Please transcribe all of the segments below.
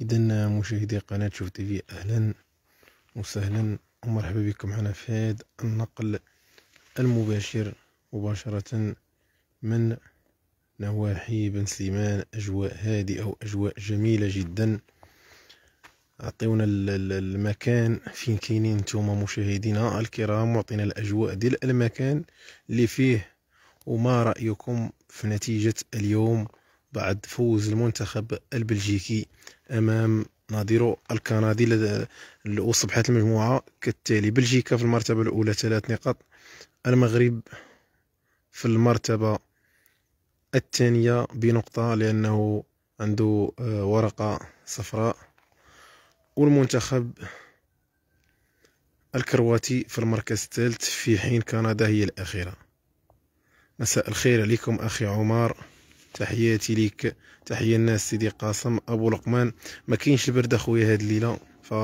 اذا مشاهدي قناه شوف تي في اهلا وسهلا ومرحبا بكم معنا في هذا النقل المباشر مباشره من نواحي بن سليمان اجواء هادئه اجواء جميله جدا اعطيونا المكان فين كاينين نتوما مشاهدينا الكرام وعطينا الاجواء ديال المكان اللي فيه وما رايكم في نتيجه اليوم بعد فوز المنتخب البلجيكي امام ناديرو الكندي وصبحة المجموعة كالتالي بلجيكا في المرتبة الأولى ثلاث نقاط المغرب في المرتبة الثانية بنقطة لأنه عنده آه، ورقة صفراء والمنتخب الكرواتي في المركز الثالث في حين كندا هي الأخيرة مساء الخير عليكم أخي عمر تحياتي ليك تحيه الناس سيدي قاسم ابو لقمان ما كاينش البرد اخويا هاد الليله ف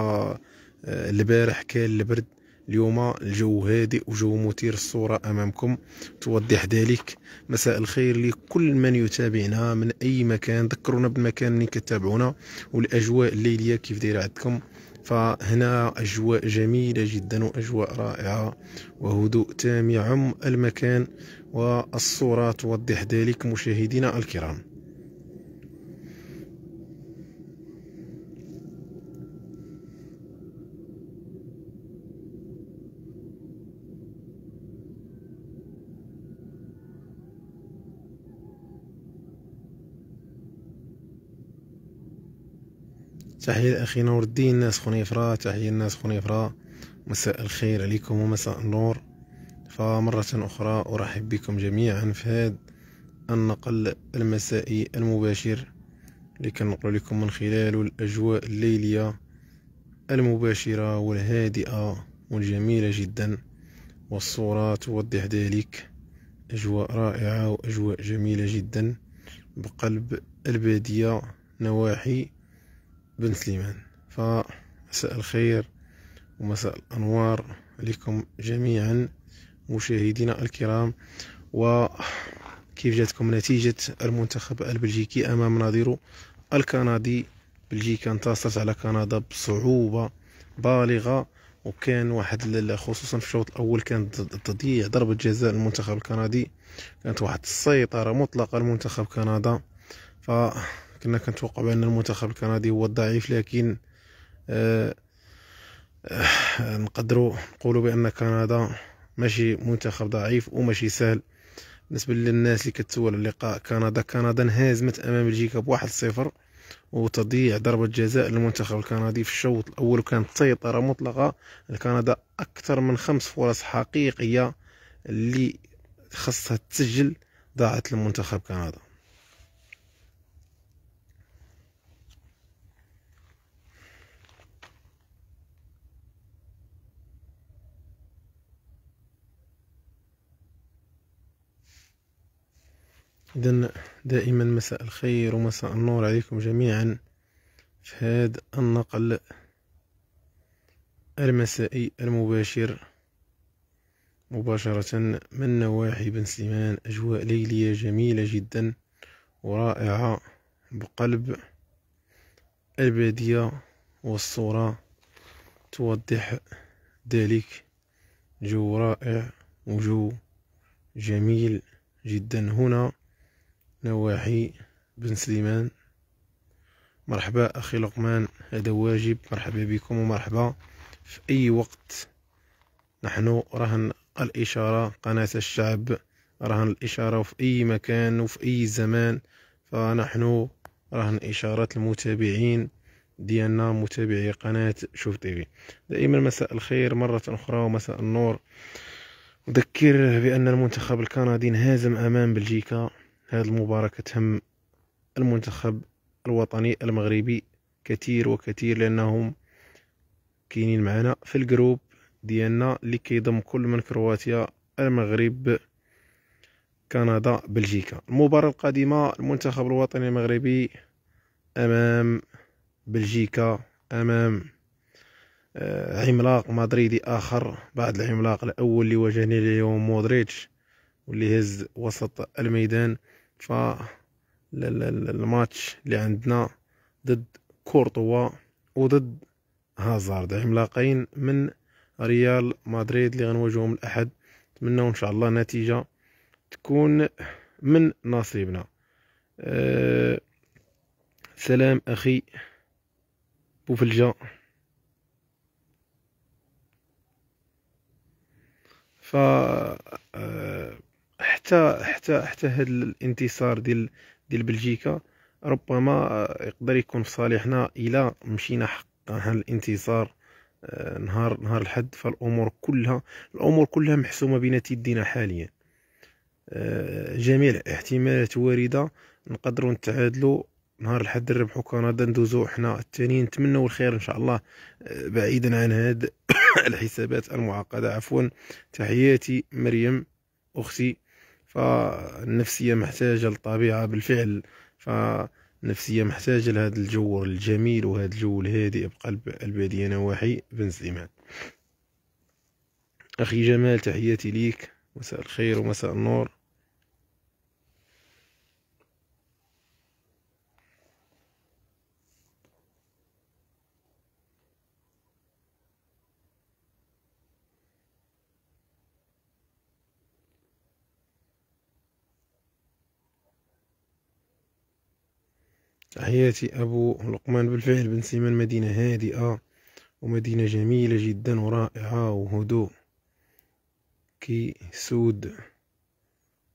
آه، البارح كان البرد اليوم الجو هادئ وجو مثير الصورة أمامكم توضح ذلك مساء الخير لكل من يتابعنا من أي مكان ذكرونا بالمكان اللي كتابعونا والأجواء الليلية كيف دايرة عندكم فهنا أجواء جميلة جدا وأجواء رائعة وهدوء تام يعم المكان والصورة توضح ذلك مشاهدينا الكرام تحية لأخي نور الدين ناس خنيفرة تحية الناس خنيفرة مساء الخير عليكم ومساء النور فمرة أخرى أرحب بكم جميعا في هذا النقل المسائي المباشر اللي كنقل لكم من خلال الأجواء الليلية المباشرة والهادئة والجميلة جدا والصورة توضح ذلك أجواء رائعة وأجواء جميلة جدا بقلب البادية نواحي بن سليمان فمساء الخير ومساء الأنوار لكم جميعا مشاهدينا الكرام وكيف جاتكم نتيجة المنتخب البلجيكي أمام نظيره الكندي بلجيكا انتصرت على كندا بصعوبة بالغة وكان واحد خصوصا في الشوط الاول كانت تضيع ضربه جزاء المنتخب الكندي كانت واحد السيطره مطلقه لمنتخب كندا فكنا كنتوقع بان المنتخب الكندي هو الضعيف لكن آه آه نقدروا نقولوا بان كندا ماشي منتخب ضعيف وماشي سهل بالنسبه للناس اللي كتسول اللقاء كندا كندا انهزمت امام بلجيكا بواحد صفر وتضيع ضربة جزاء للمنتخب الكندي في الشوط الأول كانت سيطرة مطلقة لكندا أكثر من خمس فرص حقيقية اللي خصها تسجل ضاعت لمنتخب كندا إذا دائما مساء الخير ومساء النور عليكم جميعا في هذا النقل المسائي المباشر مباشرة من نواحي بن سليمان أجواء ليلية جميلة جدا ورائعة بقلب البادية والصورة توضح ذلك جو رائع وجو جميل جدا هنا نواحي بن سليمان مرحبا أخي لقمان هذا واجب مرحبا بكم ومرحبا في أي وقت نحن رهن الإشارة قناة الشعب رهن الإشارة في أي مكان وفي أي زمان فنحن رهن إشارة المتابعين ديالنا متابعي قناة شوف تيفي دائما مساء الخير مرة أخرى ومساء النور أذكر بأن المنتخب الكندي انهزم أمام بلجيكا هذه المباراة كتهم المنتخب الوطني المغربي كثير وكثير لأنهم كاينين معنا في الجروب ديالنا اللي كيضم كل من كرواتيا المغرب كندا بلجيكا المباراة القادمة المنتخب الوطني المغربي أمام بلجيكا أمام آه، عملاق مدريدي آخر بعد العملاق الأول اللي واجهني اليوم مودريتش واللي هز وسط الميدان ف الماتش اللي عندنا ضد كورتوا وضد هازارد عملاقين من ريال مدريد اللي غنواجههم الاحد نتمنى ان شاء الله نتيجه تكون من نصيبنا أه سلام اخي بوفلجا ف أه، حتى حتى حتى هاد الانتصار ديال ديال بلجيكا ربما آه، يقدر يكون في صالحنا الا مشينا حق هاد الانتصار آه، نهار نهار الحد فالامور كلها الامور كلها محسومه بين يدينا حاليا آه، جميع الاحتمالات وارده نقدروا نتعادلوا نهار الحد نربحوا كندا ندوزو حنا الثاني نتمنوا الخير ان شاء الله بعيدا عن هاد الحسابات المعقده عفوا تحياتي مريم اختي فالنفسية محتاجة للطبيعة بالفعل فالنفسية محتاجة لهذا الجو الجميل وهذا الجو الهادئ بقلب البادية نواحي بن سليمان أخي جمال تحياتي ليك مساء الخير ومساء النور تحياتي أبو لقمان بالفعل بن سيمان مدينة هادئة ومدينة جميلة جدا ورائعة وهدوء كي سود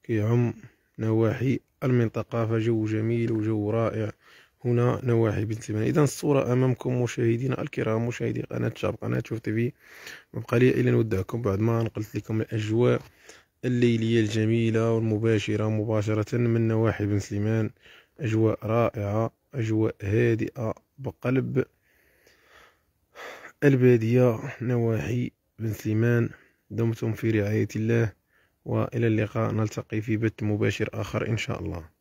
كيعم نواحي المنطقة فجو جميل وجو رائع هنا نواحي بن سيمان إذا الصورة أمامكم مشاهدينا الكرام مشاهدي قناة شاب قناة شوف في مبقى لي إلا نودعكم بعد ما نقلت لكم الأجواء الليلية الجميلة والمباشرة مباشرة من نواحي بن سليمان أجواء رائعة أجواء هادئة بقلب البادية نواحي بن سليمان دمتم في رعاية الله وإلى اللقاء نلتقي في بث مباشر آخر إن شاء الله